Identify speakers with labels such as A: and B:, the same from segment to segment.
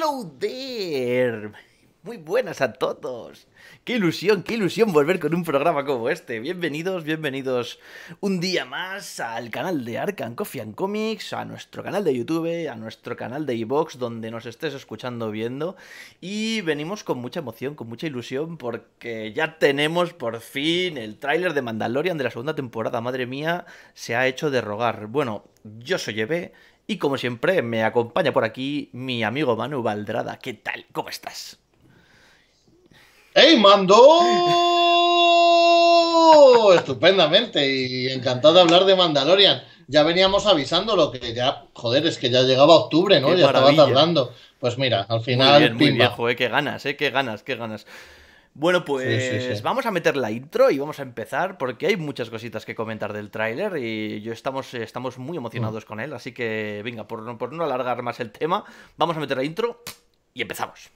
A: Hello Muy buenas a todos. Qué ilusión, qué ilusión volver con un programa como este. Bienvenidos, bienvenidos un día más al canal de Arkham Coffee and Comics, a nuestro canal de YouTube, a nuestro canal de iBox donde nos estés escuchando viendo y venimos con mucha emoción, con mucha ilusión porque ya tenemos por fin el tráiler de Mandalorian de la segunda temporada. Madre mía, se ha hecho de rogar. Bueno, yo soy Eve y como siempre, me acompaña por aquí mi amigo Manu Valdrada. ¿Qué tal? ¿Cómo estás? ¡Ey, Mando! Estupendamente y
B: encantado de hablar de Mandalorian. Ya veníamos avisando lo que ya, joder, es que ya llegaba octubre, ¿no? ya maravilla. estaba tardando. Pues mira, al final. Muy bien,
A: qué ganas, ¿eh? Qué ganas, qué ganas. Bueno, pues vamos a meter la intro y vamos a empezar porque hay muchas cositas que comentar del tráiler y yo estamos, estamos muy emocionados mm. con él, así que venga, por, por no alargar más el tema, vamos a meter la intro y empezamos.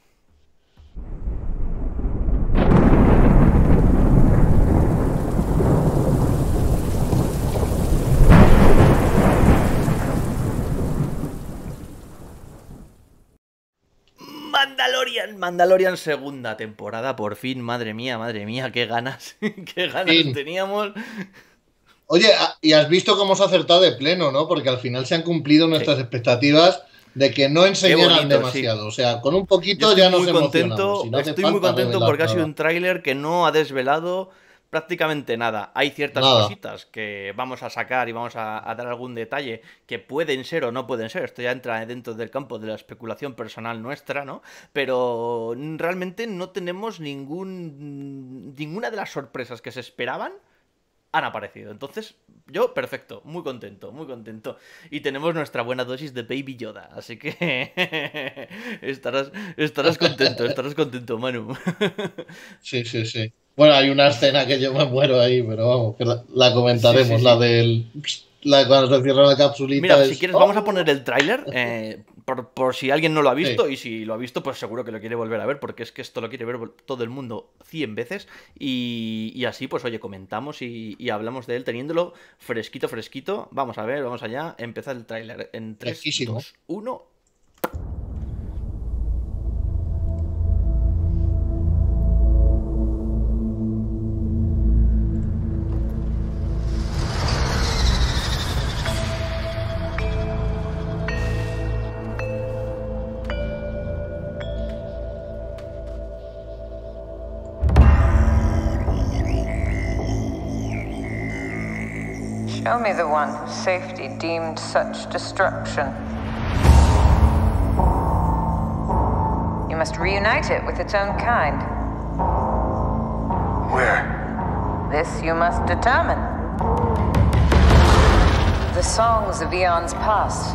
A: Mandalorian segunda temporada, por fin, madre mía, madre mía, qué ganas, qué ganas teníamos. Oye,
B: ah, y has visto cómo se ha acertado de pleno, ¿no? Porque al final se han cumplido nuestras expectativas de que no enseñaran demasiado. O sea, con un poquito ya nos contento, emocionamos. estoy muy contento porque ha sido un
A: tráiler que no ha desvelado prácticamente nada. Hay ciertas cositas que vamos a sacar y vamos a, dar algún detalle que pueden ser o no pueden ser. Esto ya entra dentro del campo de la especulación personal nuestra, ¿no? Pero realmente no tenemos ningún ninguna de las sorpresas que se esperaban han aparecido. Entonces, yo perfecto, muy contento, muy contento. Y tenemos nuestra buena dosis de Baby Yoda, así que estarás, estarás contento, estarás contento, Manu. sí, sí, sí.
B: Bueno, hay una escena que yo me muero ahí, pero vamos, que la, comentaremos, la del. cuando se cierra la capsulita. Mira, si quieres, ¡Oh! vamos
A: a poner el tráiler eh, por, si alguien no lo ha visto y si lo ha visto, pues seguro que lo quiere volver a ver, porque es que esto lo quiere ver todo el mundo 100 veces y, así, pues oye, comentamos y, hablamos de él teniéndolo fresquito, fresquito. Vamos a ver, vamos allá, empezar el tráiler en 3, 2,
B: whose safety deemed such destruction. You must reunite it with its own kind. Where? This you must determine. The songs of eons past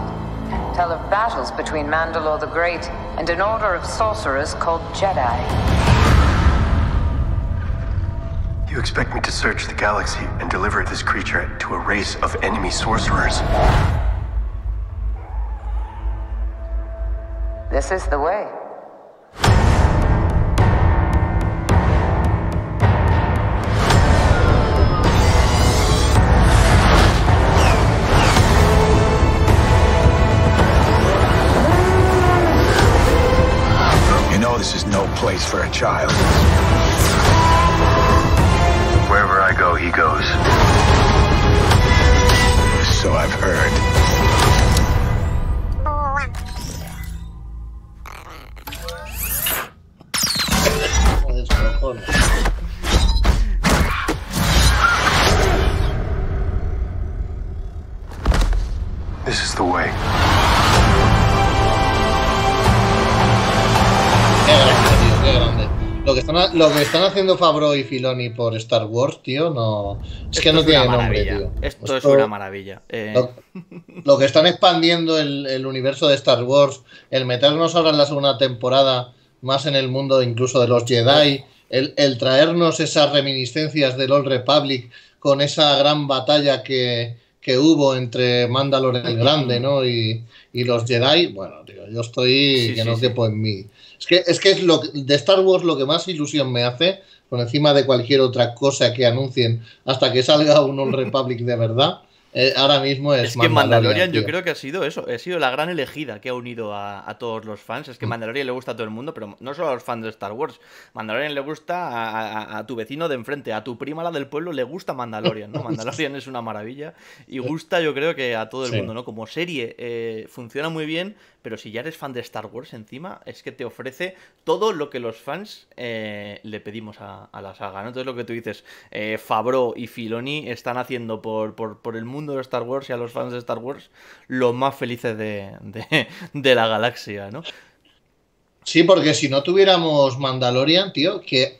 B: tell of battles between Mandalore the Great and an order of sorcerers called Jedi.
A: You expect me to search the galaxy and deliver this creature to a race of enemy sorcerers?
B: This is the way.
A: You know this is no place for a child.
B: I've heard. lo que están haciendo Fabro y Filoni por Star Wars, tío, no. Es que no tiene nombre, tío. Esto, pues es una
A: maravilla. Eh.
B: Lo, que están expandiendo el, universo de Star Wars, el meternos ahora en la segunda temporada, más en el mundo incluso de los Jedi, el, traernos esas reminiscencias del Old Republic con esa gran batalla que, hubo entre Mandalore el Grande, ¿no? Y, los Jedi, bueno, tío, yo estoy que no sí. en mí. Mi es que es lo de Star Wars lo que más ilusión me hace, por encima de cualquier otra cosa que anuncien hasta que salga un All Republic de verdad. Eh, ahora mismo es, es que Mandalorian, yo creo
A: que ha sido eso, ha sido la gran elegida que ha unido a, todos los fans. Es que mm. Mandalorian le gusta a todo el mundo, pero no solo a los fans de Star Wars. Mandalorian le gusta a, tu vecino de enfrente, a tu prima, la del pueblo, le gusta Mandalorian. ¿no? Mandalorian es una maravilla y gusta, yo creo que a todo el mundo. ¿no? Como serie eh, funciona muy bien, pero si ya eres fan de Star Wars encima, es que te ofrece todo lo que los fans eh, le pedimos a, la saga, ¿no? Entonces lo que tú dices, eh, Fabro y Filoni están haciendo por, el mundo de Star Wars y a los fans de Star Wars lo más felices de, la galaxia, ¿no?
B: Sí, porque si no tuviéramos Mandalorian, tío, ¿qué,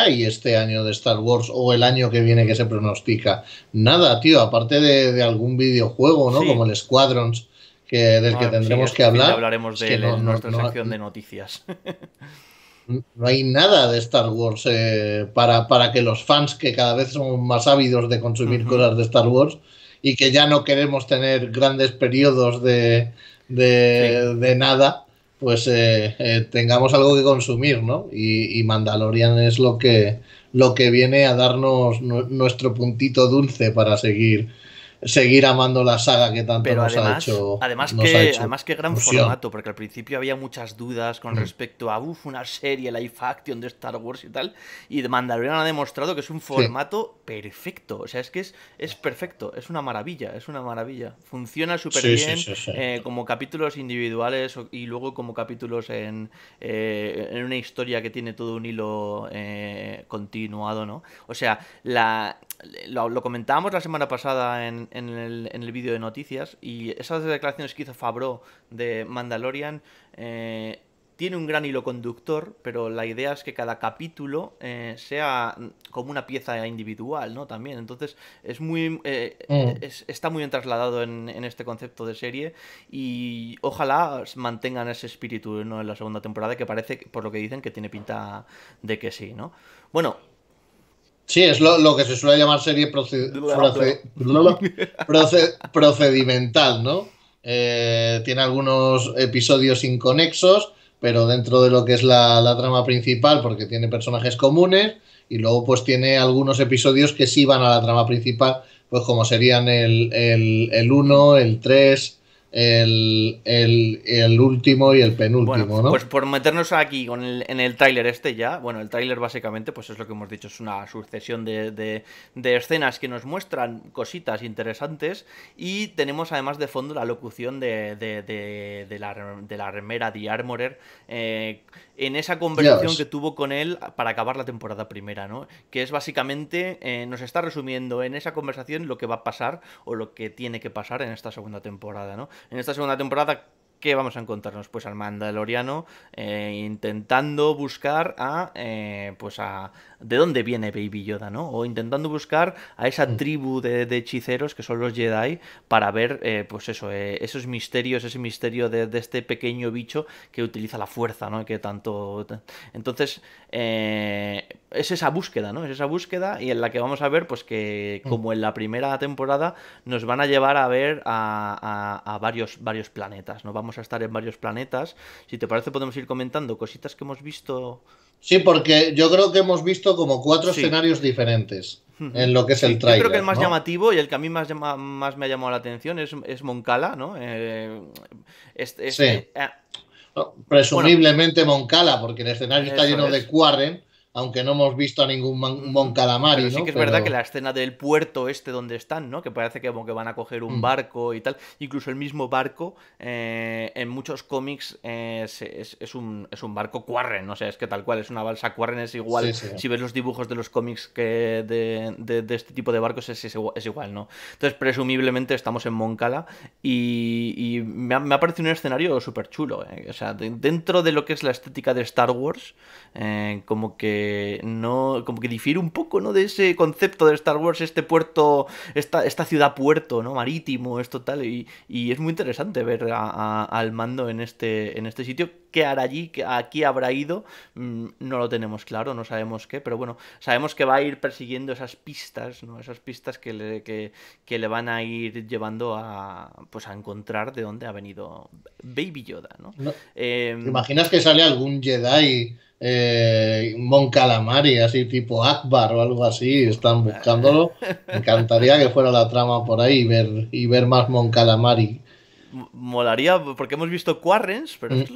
B: hay este año de Star Wars o el año que viene que se pronostica? Nada, tío, aparte de, algún videojuego, ¿no? Como el Squadrons que, del que ah, tendremos que hablar. Hablaremos de en nuestra
A: sección de noticias.
B: no hay nada de Star Wars eh, para, para, que los fans, que cada vez son más ávidos de consumir cosas de Star Wars y que ya no queremos tener grandes periodos de, nada, pues eh, eh, tengamos algo que consumir, ¿no? Y, y, Mandalorian es lo que, lo que viene a darnos nuestro puntito dulce para seguir seguir amando la saga que tanto Pero además, ha hecho. Además, que, además que gran formato,
A: porque al principio había muchas dudas con mm. respecto a uff, una serie, Life Action de Star Wars y tal. Y The Mandalorian ha demostrado que es un formato perfecto. O sea, es que es, es perfecto, es una maravilla, es una maravilla. Funciona súper bien eh, como capítulos individuales y luego como capítulos eh, en, una historia que tiene todo un hilo eh, continuado, ¿no? O sea, la, eh, lo, comentábamos la semana pasada en, el, en el vídeo de noticias y esas declaraciones que hizo Fabro de Mandalorian eh, tiene un gran hilo conductor, pero la idea es que cada capítulo eh, sea como una pieza individual, ¿no? También, entonces es muy eh, mm. está muy bien trasladado en, en, este concepto de serie y ojalá mantengan ese espíritu en la segunda temporada que parece, por lo que dicen, que tiene pinta de que sí, ¿no? Bueno, Sí,
B: es lo, que se suele llamar serie procedimental, ¿no? Eh, tiene algunos episodios inconexos, pero dentro de lo que es la, la, trama principal, porque tiene personajes comunes, y luego pues tiene algunos episodios que sí van a la trama principal, pues como serían el 1, el 3, el, último y el penúltimo, bueno, Pues
A: por meternos aquí en el tráiler este ya, bueno, el tráiler básicamente, pues es lo que hemos dicho, es una sucesión de, escenas que nos muestran cositas interesantes y tenemos además de fondo la locución de, de la, remera Di Armorer eh, en esa conversación que tuvo con él para acabar la temporada primera, ¿no? Que es básicamente, eh, nos está resumiendo en esa conversación lo que va a pasar o lo que tiene que pasar en esta segunda temporada, ¿no? en esta segunda temporada vamos a encontrarnos? Pues al Mandaloriano eh, intentando buscar a, eh, pues a, ¿de dónde viene Baby Yoda, no? O intentando buscar a esa mm. tribu de, hechiceros que son los Jedi para ver, eh, pues eso, esos misterios, ese misterio de, este pequeño bicho que utiliza la fuerza, ¿no? Que tanto... Entonces, es esa búsqueda, ¿no? Es esa búsqueda y en la que vamos a ver, pues que mm. como en la primera temporada nos van a llevar a ver a, a varios, varios planetas, ¿no? Vamos a estar en varios planetas. Si te parece, podemos ir comentando cositas que hemos visto. Sí, porque yo creo
B: que hemos visto como cuatro escenarios
A: diferentes en lo que es el trailer. Yo creo que el más llamativo y el que a mí más, más me ha llamado la atención es, es Moncala, ¿no? Eh, este, este, sí. Eh, presumiblemente
B: Moncala, porque el escenario está lleno de Quarren aunque no hemos visto a ningún Mon, mm, sí que es verdad que la
A: escena del puerto este donde están, ¿no? Que parece que como que van a coger un mm. barco y tal. Incluso el mismo barco, eh, en muchos cómics, eh, es, un, barco Quarren, o sea, es que tal cual, es una balsa Quarren, es igual. Si ves los dibujos de los cómics que de, este tipo de barcos, es, igual, ¿no? Entonces, presumiblemente estamos en Moncala y, y me, ha, parecido un escenario súper chulo, eh. O sea, dentro de lo que es la estética de Star Wars, como que no, como que difiere un poco, ¿no? De ese concepto de Star Wars, este puerto, esta, esta ciudad puerto, ¿no? Marítimo, esto tal, y, es muy interesante ver al mando en este, en este sitio qué hará allí, qué aquí habrá ido, mm, no lo tenemos claro, no sabemos qué, pero bueno, sabemos que va a ir persiguiendo esas pistas, ¿no? Esas pistas que le, que, le van a ir llevando a, pues, a encontrar de dónde ha venido Baby Yoda, ¿no? Em, ¿Te imaginas que sale algún
B: Jedi eh, Mon Calamari, así tipo Akbar o algo así, están buscándolo. Me encantaría que fuera la trama por ahí ver, y ver más Mon Calamari
A: molaría, porque hemos visto Quarrens, pero mm. es,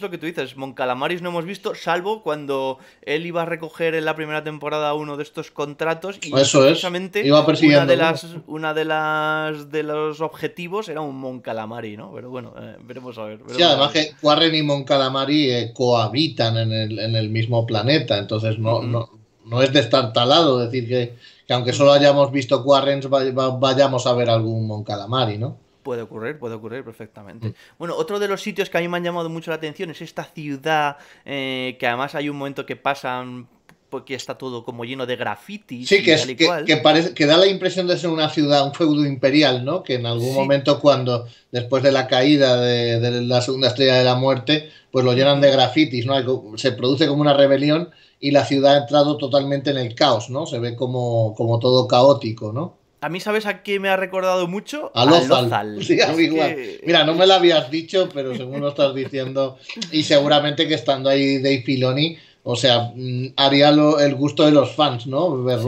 A: lo, que tú dices, Moncalamaris no hemos visto, salvo cuando él iba a recoger en la primera temporada uno de estos contratos y Eso precisamente iba una de las de las de los objetivos era un Moncalamari, ¿no? Pero bueno, eh, veremos a ver. además que
B: Quarren y Moncalamari eh, cohabitan en el, en el, mismo planeta, entonces no, mm-hmm. no, no es talado decir que, que aunque solo mm-hmm. hayamos visto Quarrens vayamos a ver algún Moncalamari, ¿no?
A: Puede ocurrir, puede ocurrir perfectamente. Mm. Bueno, otro de los sitios que a mí me han llamado mucho la atención es esta ciudad eh, que además hay un momento que pasan porque está todo como lleno de grafitis. Sí, que,
B: parece, que da la impresión de ser una ciudad, un feudo imperial, ¿no? Que en algún momento cuando, después de la caída de, de, la segunda estrella de la muerte, pues lo llenan de grafitis, ¿no? Se produce como una rebelión y la ciudad ha entrado totalmente en el caos, ¿no? Se ve como, como todo caótico, ¿no?
A: A mí, ¿sabes a qué me ha recordado mucho? A Lozal.
B: Mira, no me lo habías dicho, pero según lo estás diciendo, y seguramente que estando ahí Dave Filoni, o sea, mm, haría lo, el gusto de los fans, ¿no? Ver sí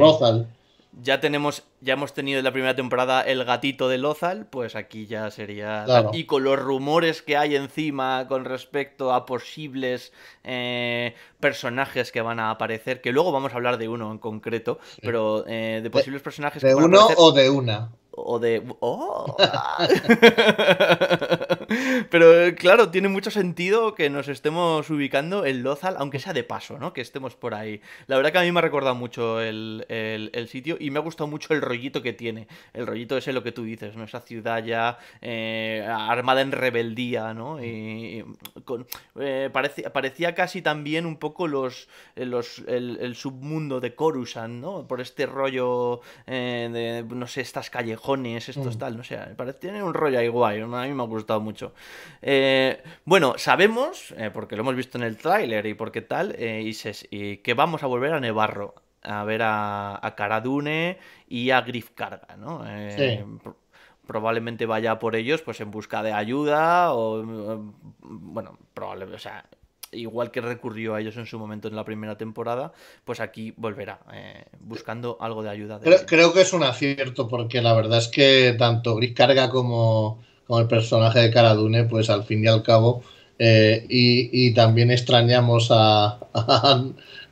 A: ya tenemos, ya hemos tenido en la primera temporada el gatito de Lozal, pues aquí ya sería. Y con los rumores que hay encima con respecto a posibles eh, personajes que van a aparecer, que luego vamos a hablar de uno en concreto, pero eh, de posibles personajes de, que van uno a aparecer... o de una o de... ¡Oh! Pero eh, claro, tiene mucho sentido que nos estemos ubicando en Lozal, aunque sea de paso, ¿no? Que estemos por ahí. La verdad que a mí me ha recordado mucho el, sitio y me ha gustado mucho el rollito que tiene. El rollito ese lo que tú dices, ¿no? Esa ciudad ya eh, armada en rebeldía, ¿no? Y, con, eh, parecía, casi también un poco los, el, submundo de Coruscant, ¿no? Por este rollo de, no sé, estas callejones es esto es mm. tal, no sé, parece, tiene un rollo ahí guay, a mí me ha gustado mucho. Eh, bueno, sabemos, eh, porque lo hemos visto en el tráiler y porque tal, eh, y, que vamos a volver a Nevarro, a ver a, Karadune Caradune y a Griff Carga, ¿no? probablemente vaya por ellos pues en busca de ayuda o bueno probablemente o sea igual que recurrió a ellos en su momento en la primera temporada, pues aquí volverá eh, buscando algo de ayuda.
B: creo, que es un acierto porque la verdad es que tanto Gris Carga como, como el personaje de Cara pues al fin y al cabo, eh, y, también extrañamos a,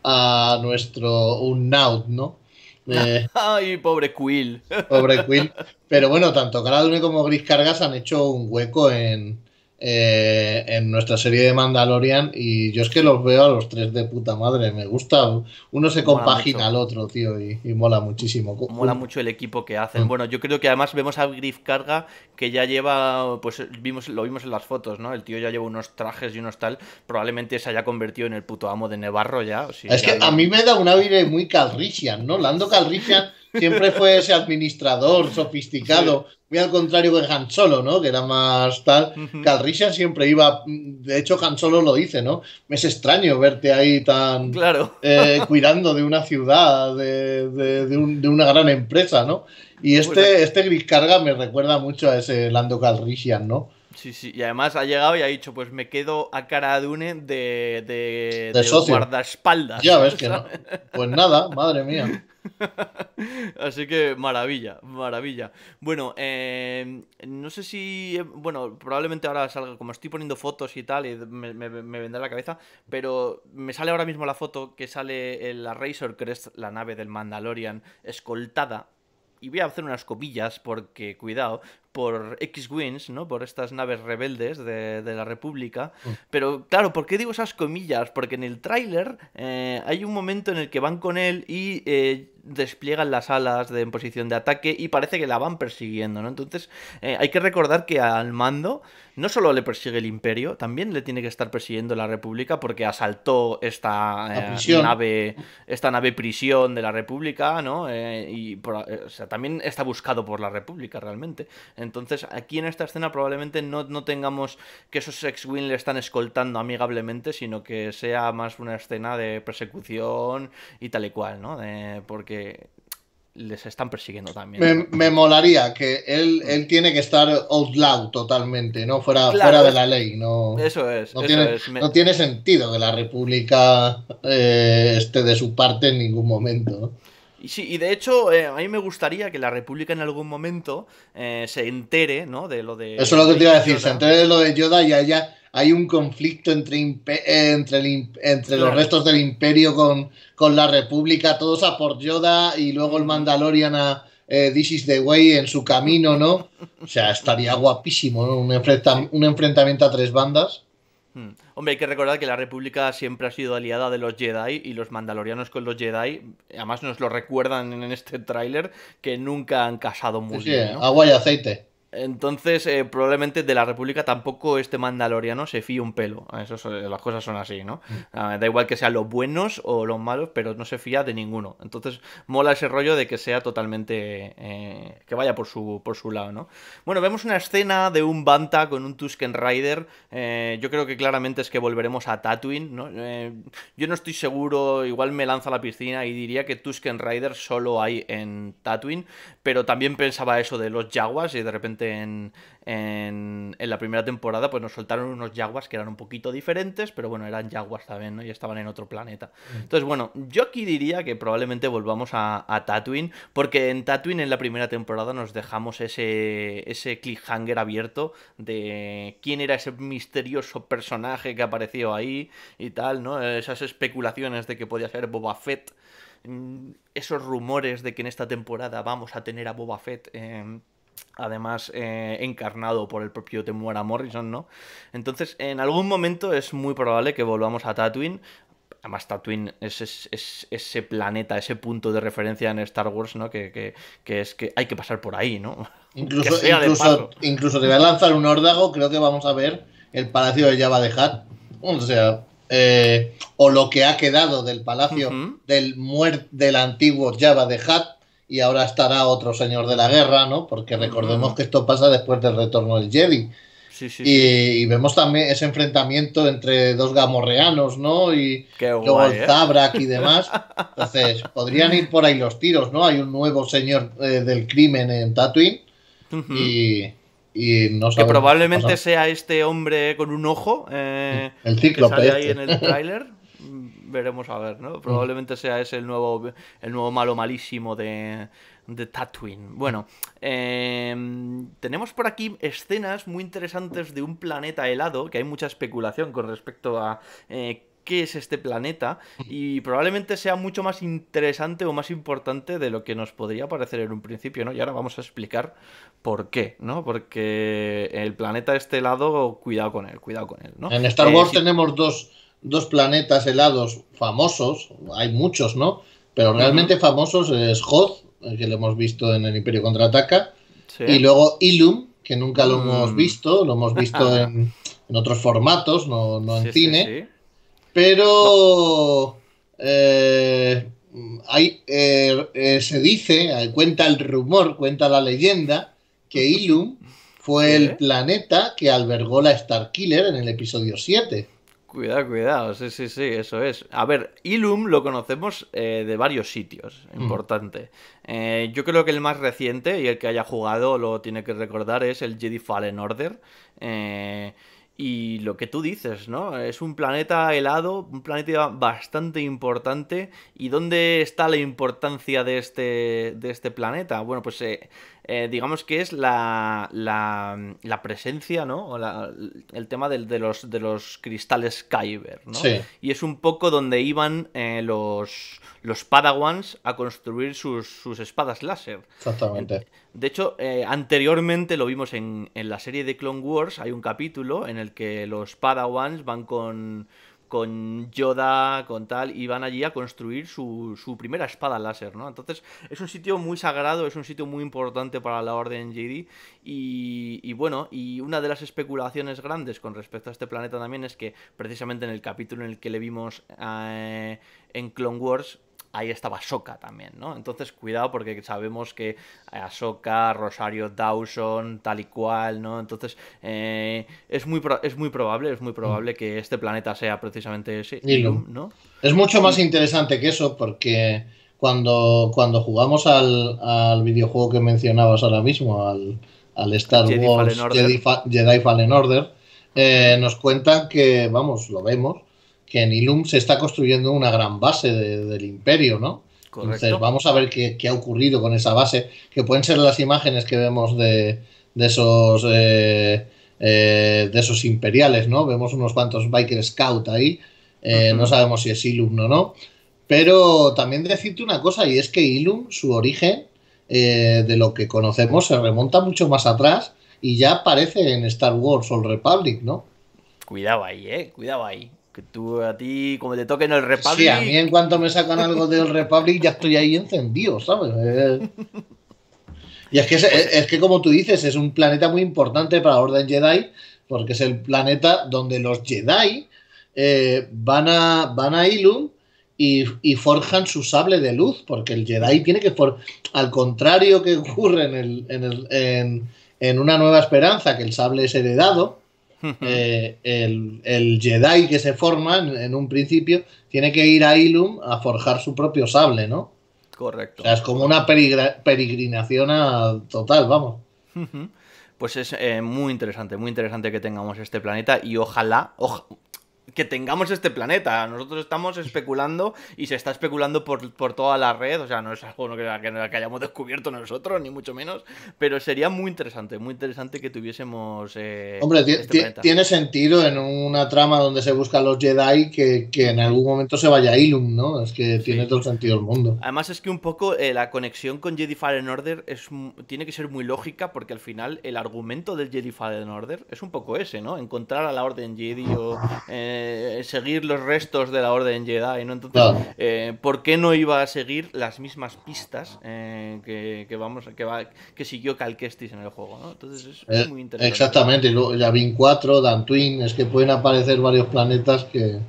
B: a, nuestro nuestro Unnaut, ¿no? Eh,
A: Ay, pobre Quill. Pobre Quill. Pero
B: bueno, tanto Karadune como Gris Cargas han hecho un hueco en, eh, en nuestra serie de Mandalorian y yo es que los veo a los tres de puta madre, me gusta, uno se compagina al otro, tío, y, mola muchísimo. Mola mucho
A: el equipo que hacen. Mm. Bueno, yo creo que además vemos a Griff Carga que ya lleva, pues vimos, lo vimos en las fotos, ¿no? El tío ya lleva unos trajes y unos tal, probablemente se haya convertido en el puto amo de Nevarro ya. es que a mí me da un
B: aire muy Calrissian, ¿no? Lando Calrissian... Siempre fue ese administrador sofisticado, muy al contrario que Han Solo, ¿no? Que era más tal. Uh siempre iba. De hecho, Han Solo lo dice, ¿no? Me es extraño verte ahí tan. Claro. Eh, cuidando de una ciudad, de, una gran empresa, ¿no? Y este, este Gris Carga me recuerda mucho a ese Lando Calrissian, ¿no?
A: Sí, sí, y además ha llegado y ha dicho, pues me quedo a cara de, de, de, guardaespaldas. Ya ves que no.
B: Pues nada, madre mía.
A: Así que maravilla, maravilla. Bueno, eh, no sé si. Eh, bueno, probablemente ahora salga. Como estoy poniendo fotos y tal, y me, me, vendrá la cabeza. Pero me sale ahora mismo la foto que sale en la Razor Crest, la nave del Mandalorian, escoltada. Y voy a hacer unas copillas porque, cuidado, por X-Wings, ¿no? Por estas naves rebeldes de, la República. Mm. Pero claro, ¿por qué digo esas comillas? Porque en el tráiler eh, hay un momento en el que van con él y eh, despliegan las alas de, en posición de ataque y parece que la van persiguiendo, ¿no? Entonces eh, hay que recordar que al mando no solo le persigue el imperio, también le tiene que estar persiguiendo la República porque asaltó esta nave, esta nave prisión de la República, ¿no? y o sea, también está buscado por la República realmente. Entonces aquí en esta escena probablemente no, tengamos que esos ex-wing le están escoltando amigablemente, sino que sea más una escena de persecución y tal y cual, ¿no? porque les están persiguiendo también.
B: Me, molaría que él, tiene que estar out totalmente, ¿no? Fuera, fuera de la ley,
A: ¿no? Eso es. No, tiene,
B: sentido que la República eh, esté de su parte en ningún momento. ¿no?
A: Y y de hecho, eh, a mí me gustaría que la República en algún momento eh, se entere, De lo de. Eso es lo que te iba a decir, se entere
B: de lo de Yoda y haya. Hay un conflicto entre, eh, entre, entre los restos del imperio con, la República, todos a por Yoda y luego el Mandalorian a, eh, This is the Way en su camino, ¿no? O sea, estaría guapísimo, ¿no? Un, un enfrentamiento a tres bandas.
A: Hmm. Hombre, hay que recordar que la República siempre ha sido aliada de los Jedi y los Mandalorianos con los Jedi, además nos lo recuerdan en este tráiler, que nunca han casado mucho agua y aceite. Entonces, eh, probablemente de la República tampoco este mandaloriano se fía un pelo. Ah, eso, eh, las cosas son así, ¿no? Mm. Ah, da igual que sean los buenos o los malos, pero no se fía de ninguno. Entonces, mola ese rollo de que sea totalmente... Eh, que vaya por su, por su lado, ¿no? Bueno, vemos una escena de un Banta con un Tusken Rider. yo creo que claramente es que volveremos a Tatooine, ¿no? yo no estoy seguro, igual me lanza a la piscina y diría que Tusken Rider solo hay en Tatooine, pero también pensaba eso de los Jaguars y de repente en, la primera temporada, pues nos soltaron unos Jaguars que eran un poquito diferentes, pero bueno, eran Jaguars también, ¿no? Y estaban en otro planeta. Mm. Entonces, bueno, yo aquí diría que probablemente volvamos a, tatwin Tatooine, porque en Tatooine en la primera temporada nos dejamos ese, ese cliffhanger abierto de quién era ese misterioso personaje que apareció ahí y tal, ¿no? Esas especulaciones de que podía ser Boba Fett mm, esos rumores de que en esta temporada vamos a tener a Boba Fett además eh, encarnado por el propio Temuera Morrison, ¿no? Entonces, en algún momento es muy probable que volvamos a Tatooine. Además, Tatooine es, ese planeta, ese punto de referencia en Star Wars, ¿no? Que, es que hay que pasar por ahí, ¿no? Incluso, incluso, te voy a lanzar
B: un órdago, creo que vamos a ver el palacio de Java de Hutt O sea, eh, o lo que ha quedado del palacio del, antiguo Java de Hutt y ahora estará otro señor de la guerra, ¿no? Porque recordemos que esto pasa después del retorno del Jedi.
A: Sí, sí, y,
B: vemos también ese enfrentamiento entre dos gamorreanos, ¿no? Y
A: luego el ¿eh? Zabrak
B: y demás. Entonces, podrían ir por ahí los tiros, ¿no? Hay un nuevo señor eh, del crimen en Tatooine y, y no Que probablemente
A: sea este hombre con un ojo. Eh, el cíclope. Que este. hay en el tráiler. veremos a ver, ¿no? Probablemente sea ese el nuevo, el nuevo malo malísimo de, de Tatooine. Bueno, em, tenemos por aquí escenas muy interesantes de un planeta helado, que hay mucha especulación con respecto a... Eh, qué es este planeta y probablemente sea mucho más interesante o más importante de lo que nos podría parecer en un principio, ¿no? Y ahora vamos a explicar por qué, ¿no? Porque el planeta este helado, cuidado con él, cuidado con él, ¿no? En Star Wars eh,
B: tenemos dos, dos planetas helados famosos, hay muchos, ¿no? Pero realmente famosos es Hoth, que lo hemos visto en el Imperio Contraataca, y luego Ilum, que nunca lo mm. hemos visto, lo hemos visto en, otros formatos, no, en cine, pero eh, hay, eh, eh, se dice, cuenta el rumor, cuenta la leyenda, que Ilum fue el planeta que albergó la Starkiller en el episodio 7.
A: Cuidado, cuidado, sí, sí, sí, eso es. A ver, Ilum lo conocemos eh, de varios sitios, mm. importante. Eh, yo creo que el más reciente y el que haya jugado lo tiene que recordar es el Jedi Fallen Order. Eh, y lo que tú dices, ¿no? Es un planeta helado, un planeta bastante importante. ¿Y dónde está la importancia de este, de este planeta? Bueno, pues eh, digamos que es la, la, presencia, ¿no? el tema de, los, de los cristales Kyber, ¿no? Sí. Y es un poco donde iban eh, los, los Padawans a construir sus, espadas láser. Exactamente. De hecho, eh, anteriormente lo vimos en, en la serie de Clone Wars, hay un capítulo en el que los Padawans van con con Yoda, con tal, y van allí a construir su, su, primera espada láser, ¿no? Entonces es un sitio muy sagrado, es un sitio muy importante para la Orden Jedi, y, bueno, y una de las especulaciones grandes con respecto a este planeta también es que precisamente en el capítulo en el que le vimos eh, en Clone Wars, ahí estaba Soka también, ¿no? Entonces, cuidado porque sabemos que Ahsoka, Rosario Dawson, tal y cual, ¿no? Entonces, eh, es, muy es muy probable, es muy probable mm. que este planeta sea precisamente ese, ¿no?
B: Es mucho más interesante que eso porque cuando, cuando jugamos al, videojuego que mencionabas ahora mismo, al, al Star Wars Jedi, Fallen Order, eh, nos cuentan que, vamos, lo vemos, que en Ilum se está construyendo una gran base del imperio, ¿no? Entonces vamos a ver qué, ha ocurrido con esa base, que pueden ser las imágenes que vemos de, eh, eh, esos... imperiales, ¿no? Vemos unos cuantos Biker Scout ahí, eh, no sabemos si es Ilum o no, pero también decirte una cosa, y es que Ilum, su origen, de lo que conocemos, se remonta mucho más atrás y ya aparece en Star Wars Old Republic, ¿no?
A: Cuidado ahí, eh, cuidado ahí. Que tú a ti, como te toquen el Republic. Sí, a mí
B: en cuanto me sacan algo del Republic ya estoy ahí encendido, ¿sabes? Eh. Y es que, es, que, como tú dices, es un planeta muy importante para Orden Jedi, porque es el planeta donde los Jedi eh, van, a, van a Ilum y, forjan su sable de luz, porque el Jedi tiene que, for al contrario que ocurre en, el, en, el, en Una Nueva Esperanza, que el sable es heredado, eh, el, Jedi que se forma en, un principio tiene que ir a Ilum a forjar su propio sable, ¿no? Correcto. O sea, es como una peregrinación total, vamos.
A: Pues es eh, muy interesante, muy interesante que tengamos este planeta y ojalá, que tengamos este planeta. Nosotros estamos especulando y se está especulando por, toda la red. O sea, no es algo que, hayamos descubierto nosotros, ni mucho menos. Pero sería muy interesante, muy interesante que tuviésemos. Eh, Hombre, este tiene
B: sentido en una trama donde se buscan los Jedi que, que, en algún momento se vaya Ilum, ¿no? Es que tiene todo sentido el mundo.
A: Además, es que un poco eh, la conexión con Jedi Fallen Order es, tiene que ser muy lógica porque al final el argumento del Jedi Fallen Order es un poco ese, ¿no? Encontrar a la Orden Jedi o. Eh, eh, seguir los restos de la Orden Jedi, ¿no? Entonces, eh, ¿por qué no iba a seguir las mismas pistas eh, que, vamos, que, que siguió Cal Kestis en el juego, Entonces es muy interesante. Exactamente,
B: y luego Yavin 4, Twin, es que pueden aparecer varios planetas que...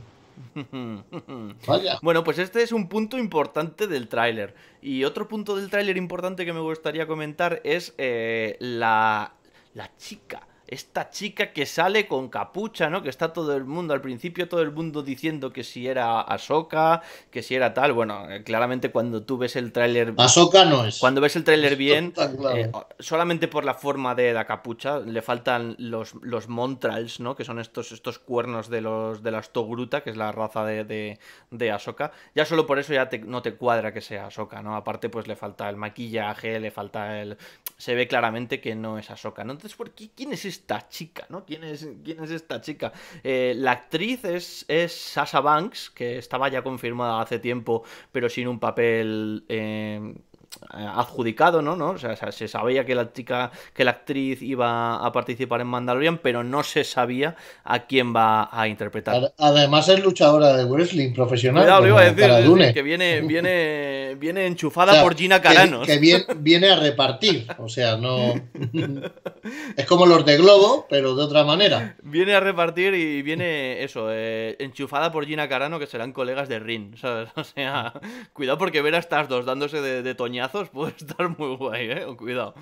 A: Vaya. Bueno, pues este es un punto importante del tráiler. Y otro punto del tráiler importante que me gustaría comentar es la, la chica esta chica que sale con capucha, ¿no? Que está todo el mundo, al principio todo el mundo diciendo que si era Ahsoka, que si era tal. Bueno, eh, claramente cuando tú ves el tráiler... Ahsoka no es. Cuando ves el tráiler bien, eh, solamente por la forma de la capucha, le faltan los, los montrals, ¿no? Que son estos, estos cuernos de, los, de las Togruta, que es la raza de, de, Ahsoka. Ya solo por eso ya no te cuadra que sea Ahsoka, ¿no? Aparte pues le falta el maquillaje, le falta el... Se ve claramente que no es Ahsoka, Entonces, ¿por qué? ¿quién es esta chica? ¿no? ¿Quién, es, quién es esta chica? Eh, la actriz es, es Sasha Banks, que estaba ya confirmada hace tiempo, pero sin un papel... Eh, eh, adjudicado, ¿no? O sea, se sabía que la chica, que la actriz iba a participar en Mandalorian, pero no se sabía a quién va a interpretar.
B: Además es luchadora de wrestling profesional. iba a decir, que
A: viene, viene, viene enchufada por Gina Carano. Que, viene, a repartir, o sea, no...
B: es como los de Globo, pero de otra manera.
A: Viene a repartir y viene, eso, eh, enchufada por Gina Carano, que serán colegas de Rin, O sea, cuidado porque ver a estas dos dándose de, toña puede estar muy guay, ¿eh? Cuidado.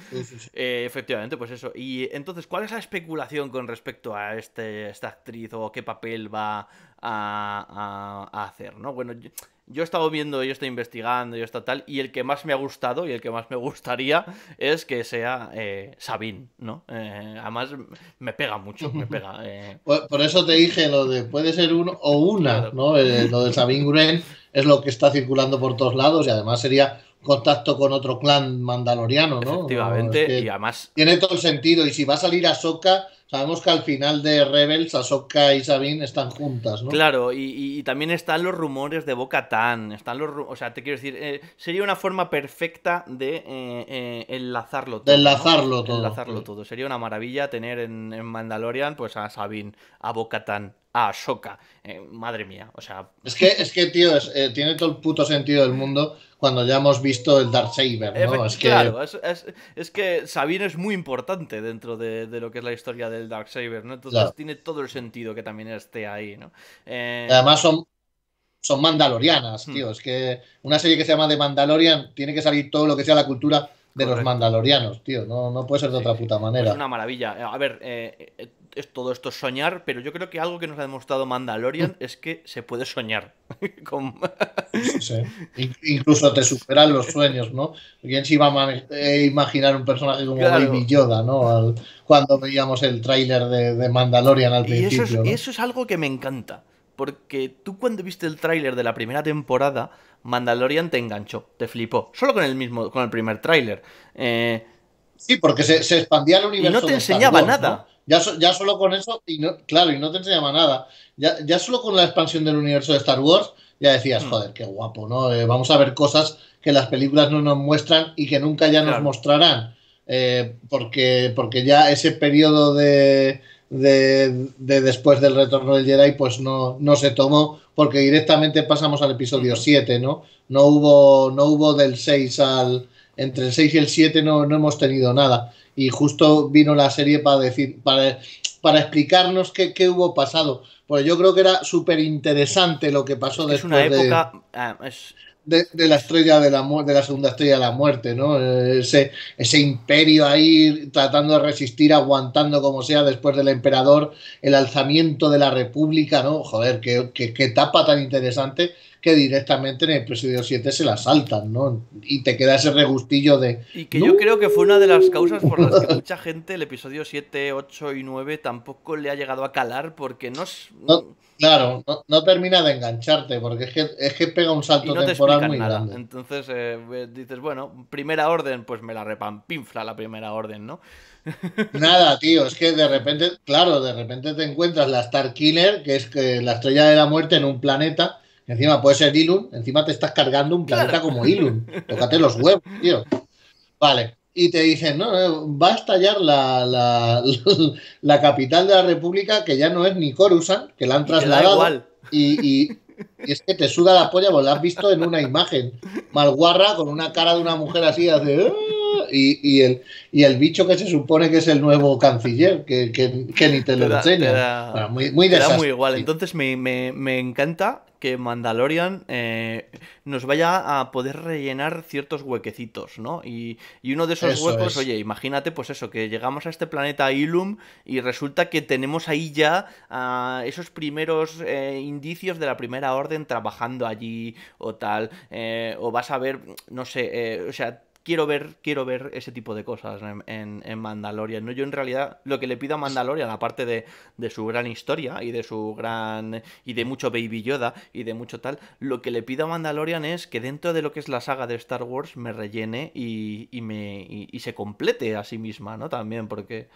A: Eh, efectivamente, pues eso. Y entonces, ¿cuál es la especulación con respecto a este, esta actriz o qué papel va a, hacer, ¿no? Bueno, yo, he estado viendo, yo estoy investigando, yo he tal, y el que más me ha gustado y el que más me gustaría es que sea eh, Sabine, ¿no? Eh, además, me pega mucho, me pega.
B: Por, eso te dije lo de puede ser uno o una, ¿no? lo de Sabine Gren es lo que está circulando por todos lados y además sería contacto con otro clan mandaloriano, ¿no? Efectivamente, y además... Tiene todo el sentido, y si va a salir Ahsoka, sabemos que al final de Rebels, Ahsoka y Sabine están juntas, ¿no?
A: Claro, y, también están los rumores de Boca Tan, están los... O sea, te quiero decir, eh, sería una forma perfecta de eh, eh, enlazarlo todo. De enlazarlo todo. sería una maravilla tener en, Mandalorian pues a Sabine, a Boca Tan a Shoka. Eh, madre mía, o sea.
B: Es que, es que tío, eh, tiene todo el puto sentido del mundo cuando ya hemos visto el Darksaber, ¿no? Es claro,
A: Es, que Sabine es muy importante dentro de, lo que es la historia del Dark Saber, ¿no? Entonces tiene todo el sentido que también esté ahí, ¿no? Eh, además son,
B: son mandalorianas, hmm. tío. Es que una serie que se llama The Mandalorian tiene que salir todo lo que sea la cultura de los mandalorianos, tío. No, no puede ser de otra puta manera. Es una
A: maravilla. A ver, eh, todo esto es soñar, pero yo creo que algo que nos ha demostrado Mandalorian mm. es que se puede soñar.
B: Incluso te superan los sueños, ¿no? ¿Quién se iba a eh, imaginar un personaje como Baby Yoda, ¿no? cuando veíamos el tráiler de, Mandalorian al principio. eso,
A: es, algo que me encanta. Porque tú cuando viste el tráiler de la primera temporada, Mandalorian te enganchó, te flipó. Solo con el mismo, con el primer tráiler. Eh, sí, porque se, expandía
B: el universo. Y no te enseñaba nada. Ya, solo con eso, y claro, y no te enseñaba nada. Ya, solo con la expansión del universo de Star Wars, ya decías, hmm. joder, qué guapo, ¿no? Eh, vamos a ver cosas que las películas no nos muestran y que nunca ya nos mostrarán. Eh, porque, porque ya ese periodo de, de, después del retorno del Jedi, pues no, no se tomó, porque directamente pasamos al episodio 7, ¿no? No hubo, no hubo del 6 al. Entre el 6 y el 7 no, no hemos tenido nada y justo vino la serie para decir, para, para explicarnos qué, hubo pasado. Porque yo creo que era súper interesante lo que pasó es después una ah, de, la estrella de la de la segunda estrella de la muerte, ¿no? Ese, ese imperio ahí tratando de resistir, aguantando como sea después del emperador, el alzamiento de la república, ¿no? Joder, qué, qué, qué etapa tan interesante que directamente en el episodio 7 se la saltan, ¿no? Y te queda ese regustillo de...
A: Y que yo creo que fue una de las causas por las que mucha gente el episodio 7, 8 y 9 tampoco le ha llegado a calar porque no es... claro,
B: no, termina de engancharte porque es que, pega un salto temporal muy
A: Entonces eh, eh, dices, bueno, primera orden, pues me la repampinfla la primera orden, ¿no?
B: Nada, tío, es que de repente, claro, de repente te encuentras la Star Killer, que es que la estrella de la muerte en un planeta, Encima puede ser Ilun, encima te estás cargando un planeta como Ilun. Tócate los huevos, tío. Vale. Y te dicen, no, va a estallar la, la, capital de la República, que ya no es ni que la han trasladado. Y, y, es que te suda la polla, porque la has visto en una imagen. Malguarra con una cara de una mujer así, hace. Ah", y, el, y el bicho que se supone que es el nuevo canciller, que, que, ni te lo enseña. Muy, muy, muy
A: igual. Entonces me, me encanta que Mandalorian eh, nos vaya a poder rellenar ciertos huequecitos, ¿no? Y, uno de esos huecos, oye, imagínate, pues eso, que llegamos a este planeta Ilum y resulta que tenemos ahí ya esos primeros eh, indicios de la primera orden trabajando allí o tal, eh, o vas a ver, no sé, o sea, quiero ver, quiero ver ese tipo de cosas en, Mandalorian. ¿no? Yo en realidad lo que le pido a Mandalorian, aparte de, de su gran historia y de su gran. y de mucho Baby Yoda y de mucho tal, lo que le pido a Mandalorian es que dentro de lo que es la saga de Star Wars me rellene y, me, y, se complete a sí misma, ¿no? También, porque.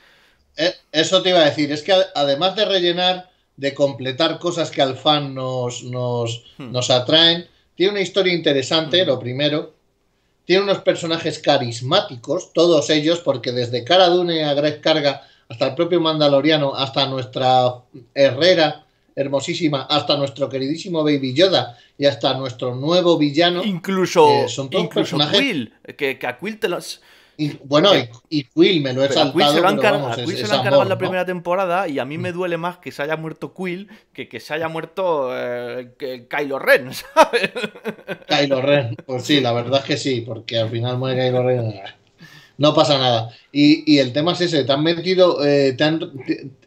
A: Eh, eso te iba a decir, es que además de rellenar, de completar cosas
B: que al fan nos, nos, hmm. nos atraen, tiene una historia interesante, hmm. lo primero tiene unos personajes carismáticos, todos ellos, porque desde Cara Dune a Greg Carga hasta el propio Mandaloriano, hasta nuestra Herrera hermosísima, hasta nuestro queridísimo Baby Yoda y hasta nuestro nuevo villano. Incluso, son todos personajes...
A: que, que a Quill te los y, bueno,
B: y, Quill me lo he saltado. Quill se Quill se lo la primera
A: temporada y a mí me duele más que se haya muerto Quill que que se haya muerto eh, Kylo Ren, ¿sabes?
B: Kylo Ren, pues sí, la verdad es que sí, porque al final muere Kylo Ren. Eh, no pasa nada. Y, el tema es ese, te han metido, eh,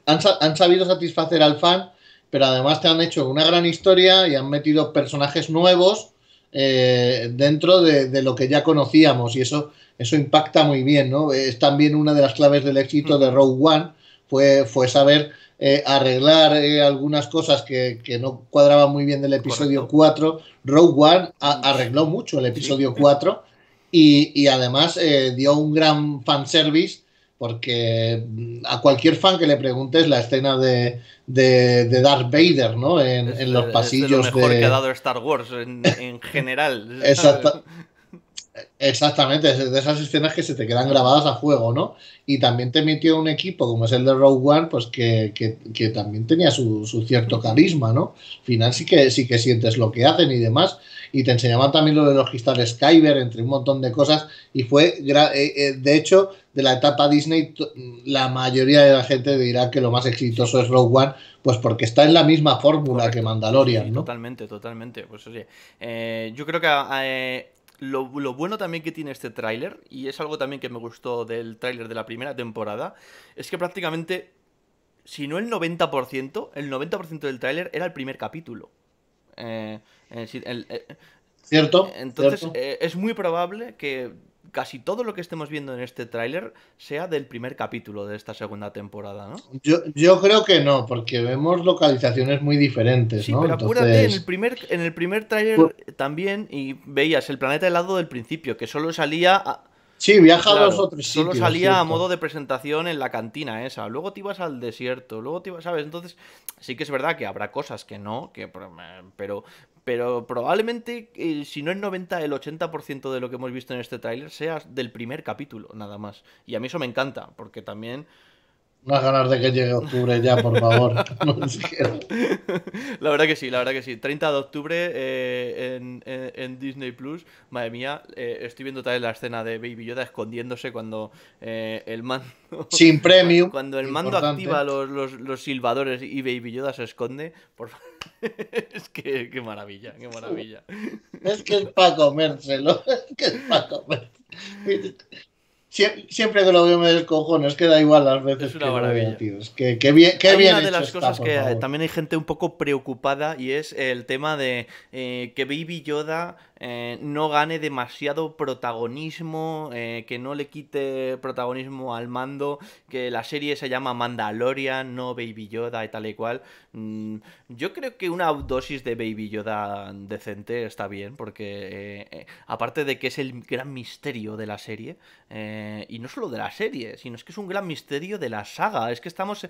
B: han, sabido satisfacer al fan, pero además te han hecho una gran historia y han metido personajes nuevos. dentro de, de, lo que ya conocíamos y eso eso impacta muy bien, ¿no? Es también una de las claves del éxito de Rogue One, fue, fue saber eh, arreglar eh, algunas cosas que, no cuadraban muy bien del episodio 4. Rogue One arregló mucho el episodio 4 y, además eh, dio un gran fanservice porque mm, a cualquier fan que le preguntes la escena de, de, Darth Vader, ¿no? En, los pasillos es ha
A: Star Wars en, en general. Exacto.
B: Exactamente, de esas escenas que se te quedan grabadas a juego, ¿no? Y también te metió un equipo como es el de Rogue One, pues que, también tenía su, cierto carisma, ¿no? Al final sí que, sí que sientes lo que hacen y demás. Y te enseñaban también lo de los cristales Kyber, entre un montón de cosas. Y fue, eh, eh, de hecho, de la etapa Disney, la mayoría de la gente dirá que lo más exitoso es Rogue One, pues porque está en la misma fórmula que Mandalorian, ¿no?
A: totalmente, totalmente. Pues oye, eh, yo creo que lo, bueno también que tiene este tráiler, y es algo también que me gustó del tráiler de la primera temporada, es que prácticamente, si no el 90%, el 90% del tráiler era el primer capítulo. Eh, eh, cierto. Entonces, eh, es muy probable que casi todo lo que estemos viendo en este tráiler sea del primer capítulo de esta segunda temporada, ¿no?
B: Yo, creo que no, porque vemos localizaciones muy diferentes, sí, Pero Entonces... en el
A: primer, en el primer tráiler pues- también, y veías el planeta helado del principio, que solo salía. Sí, viaja a los otros. sitios. Solo salía a modo de presentación en la cantina esa. Luego te ibas al desierto. Luego te ibas, ¿sabes? Entonces, sí que es verdad que habrá cosas que no, que, pero, pero probablemente, eh, si no es 90, el 80% de lo que hemos visto en este tráiler sea del primer capítulo, nada más. Y a mí eso me encanta, porque también...
B: No hay ganas de que llegue octubre ya, por favor.
A: la verdad que sí, la verdad que sí. 30 de octubre eh, eh, en, Disney Plus. Madre mía, estoy viendo tal la escena de Baby Yoda escondiéndose cuando el mando. Sin premio. Cuando el mando activa los, silbadores y Baby Yoda se esconde. Por favor. es que qué maravilla, qué maravilla.
B: Es que es para comérselo, es que es para comer. siempre que lo veo me descojono, es que da igual
A: las veces. Es una que maravilla. tío. Es que, bien, que bien Una de las cosas que también hay gente un poco preocupada y es el tema de eh, que Baby Yoda eh, no gane demasiado protagonismo, eh, que no le quite protagonismo al mando, que la serie se llama Mandalorian, no Baby Yoda y tal y cual. Mm, yo creo que una dosis de Baby Yoda decente está bien, porque eh, aparte de que es el gran misterio de la serie, y no solo de la serie, sino es que es un gran misterio de la saga, es que estamos,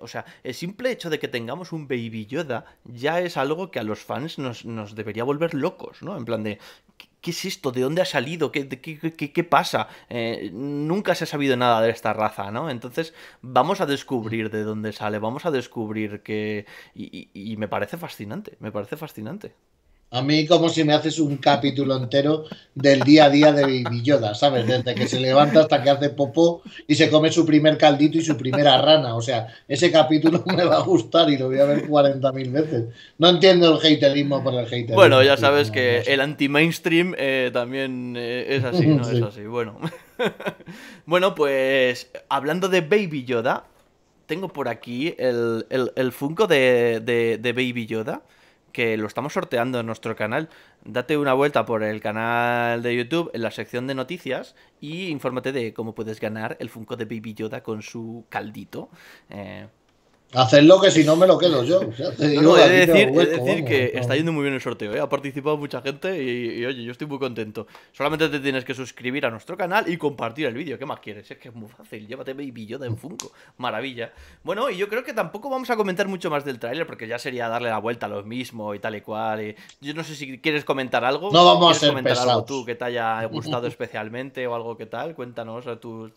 A: o sea, el simple hecho de que tengamos un Baby Yoda ya es algo que a los fans nos debería volver locos. En plan de, ¿qué es esto? ¿De dónde ha salido? ¿Qué, pasa? Eh, nunca se ha sabido nada de esta raza, ¿no? Entonces vamos a descubrir de dónde sale, vamos a descubrir que... y me parece fascinante, me parece fascinante.
B: A mí como si me haces un capítulo entero del día a día de Baby Yoda, ¿sabes? Desde que se levanta hasta que hace popó y se come su primer caldito y su primera rana. O sea, ese capítulo me va a gustar y lo voy a ver 40.000 veces. No entiendo el haterismo por el haterismo. Bueno,
A: ya sabes que el anti-mainstream eh, también eh, es así, ¿no? Es así, bueno. bueno, pues hablando de Baby Yoda, tengo por aquí el, el, Funko de, de Baby Yoda que lo estamos sorteando en nuestro canal. Date una vuelta por el canal de YouTube en la sección de noticias y infórmate de cómo puedes ganar el Funko de Baby Yoda con su caldito. Eh,
B: hacerlo que si no me lo quedo yo. decir, que está yendo muy bien el sorteo. ¿eh?
A: Ha participado mucha gente y, oye, yo estoy muy contento. Solamente te tienes que suscribir a nuestro canal y compartir el vídeo. ¿Qué más quieres? Es que es muy fácil. Llévate Baby Yoda en Funko. Maravilla. Bueno, y yo creo que tampoco vamos a comentar mucho más del tráiler porque ya sería darle la vuelta a lo mismo y tal y cual. yo no sé si quieres comentar algo. No vamos a ser comentar algo tú que te haya gustado especialmente o algo que tal. Cuéntanos a tus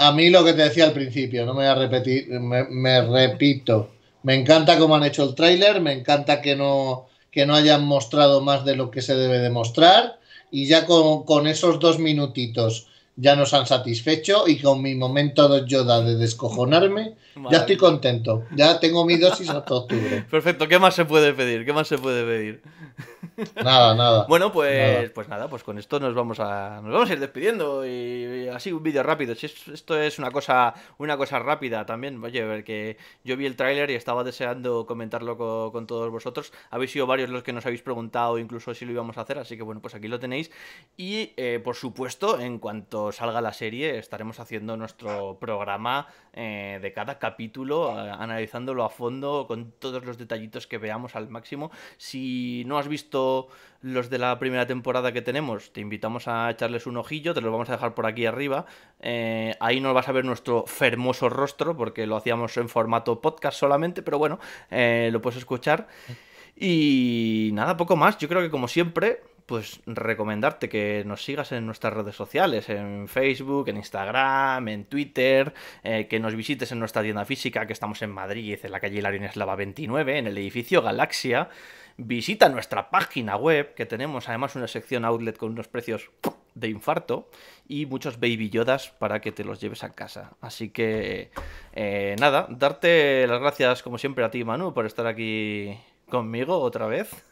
B: a mí lo que te decía al principio, no me voy a repetir, me, repito. Me encanta cómo han hecho el tráiler, me encanta que no, que no hayan mostrado más de lo que se debe demostrar y ya con esos dos minutitos ya nos han satisfecho y con mi momento Yoda de descojonarme, ya estoy contento. Ya tengo mi dosis hasta octubre.
A: Perfecto, ¿qué más se puede pedir? ¿Qué más se puede pedir? Nada, nada. Bueno, pues nada, pues, nada, pues con esto nos vamos a nos vamos a ir despidiendo y, así un vídeo rápido. Si esto es una cosa una cosa rápida también, oye, ver que yo vi el tráiler y estaba deseando comentarlo con, todos vosotros. Habéis sido varios los que nos habéis preguntado incluso si lo íbamos a hacer, así que bueno, pues aquí lo tenéis y eh, por supuesto, en cuanto salga la serie estaremos haciendo nuestro programa eh, de cada capítulo, eh, analizándolo a fondo con todos los detallitos que veamos al máximo. Si no has visto los de la primera temporada que tenemos, te invitamos a echarles un ojillo, te lo vamos a dejar por aquí arriba. Eh, ahí no vas a ver nuestro fermoso rostro porque lo hacíamos en formato podcast solamente, pero bueno, lo puedes escuchar. Y nada, poco más. Yo creo que como siempre, pues recomendarte que nos sigas en nuestras redes sociales, en Facebook, en Instagram, en Twitter, eh, que nos visites en nuestra tienda física, que estamos en Madrid, en la calle Hilarion 29, en el edificio Galaxia. Visita nuestra página web, que tenemos además una sección outlet con unos precios de infarto y muchos baby yodas para que te los lleves a casa. Así que, eh, nada, darte las gracias como siempre a ti, Manu, por estar aquí conmigo otra vez.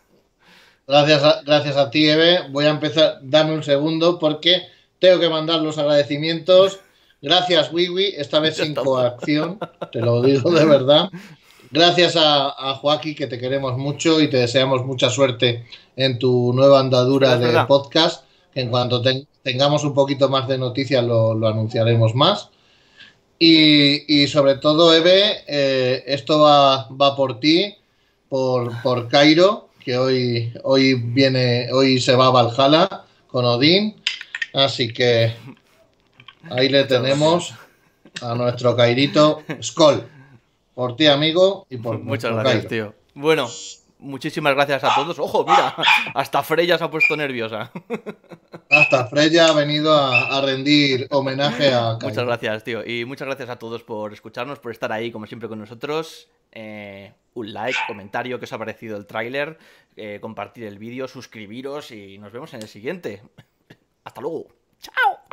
B: Gracias a, gracias a ti, Eve. Voy a empezar, dame un segundo porque tengo que mandar los agradecimientos. Gracias, Wiwi, esta vez sin coacción, te lo digo de verdad. Gracias a, Joaquín, que te queremos mucho y te deseamos mucha suerte en tu nueva andadura de podcast. Que en cuanto tengamos un poquito más de noticias lo, anunciaremos más. Y, sobre todo, Eve, eh, esto va, por ti, por, por Cairo que hoy, hoy viene, hoy se va a Valhalla con Odín, así que ahí le tenemos a nuestro Cairito Skoll. Por ti, amigo, y por Muchas gracias,
A: tío. Bueno, Muchísimas gracias a todos. Ojo, mira, hasta Freya se ha puesto nerviosa.
B: Hasta Freya ha venido a, rendir homenaje a... Muchas
A: gracias, tío. Y muchas gracias a todos por escucharnos, por estar ahí, como siempre, con nosotros. Eh, un like, comentario que os ha parecido el tráiler, eh, compartir el vídeo, suscribiros y nos vemos en el siguiente. Hasta luego. Chao.